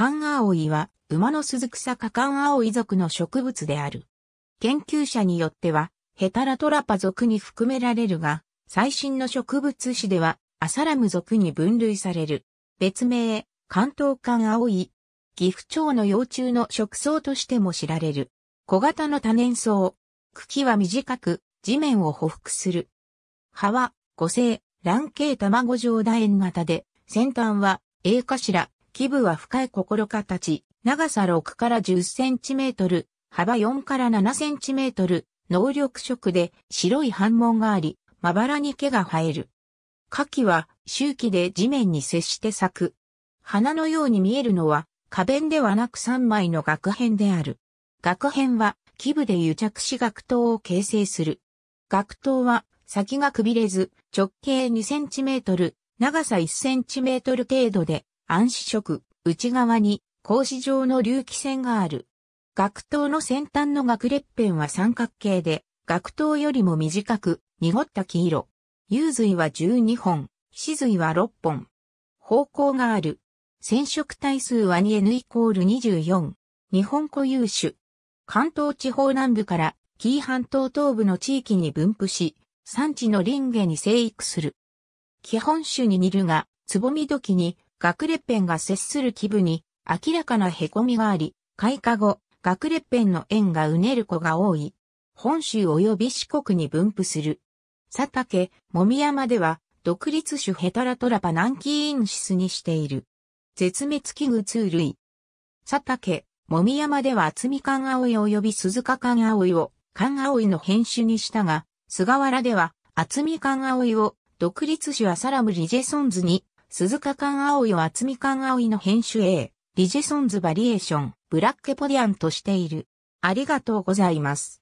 カンアオイは、馬の鈴草科カンアオイ族の植物である。研究者によっては、ヘタラトラパ族に含められるが、最新の植物史では、アサラム族に分類される。別名、関東間青い、岐阜町の幼虫の食草としても知られる。小型の多年草。茎は短く、地面を匍匐する。葉は、五星、卵形卵状楕円型で、先端は、A かしら、基部は深い心形、長さ6から10センチメートル、幅4から7センチメートル、能力色で白い反紋があり、まばらに毛が生える。花器は周期で地面に接して咲く。花のように見えるのは花弁ではなく3枚の額片である。額片は基部で癒着し額頭を形成する。額頭は先がくびれず直径2トル、長さ1トル程度で暗視色、内側に格子状の隆起線がある。学頭の先端の学裂片は三角形で、学頭よりも短く、濁った黄色。幽髄は12本、死髄は6本。方向がある。染色体数は 2N イコール24。日本固有種。関東地方南部から紀伊半島東部の地域に分布し、産地の林下に生育する。基本種に似るが、つぼみ時に学ペ片が接する基部に明らかな凹みがあり、開花後、学ペ片の円がうねる子が多い。本州及び四国に分布する。佐竹、もみ山では、独立種ヘタラトラパナンキーインシスにしている。絶滅危惧通類。佐竹、もみ山では厚みカンアオイ及び鈴鹿カンアオイを、カンアオイの変種にしたが、菅原では厚みカンアオイを、独立種アサラムリジェソンズに鈴鹿館葵を厚み館葵の編集 A、リジェソンズバリエーション、ブラックポディアンとしている。ありがとうございます。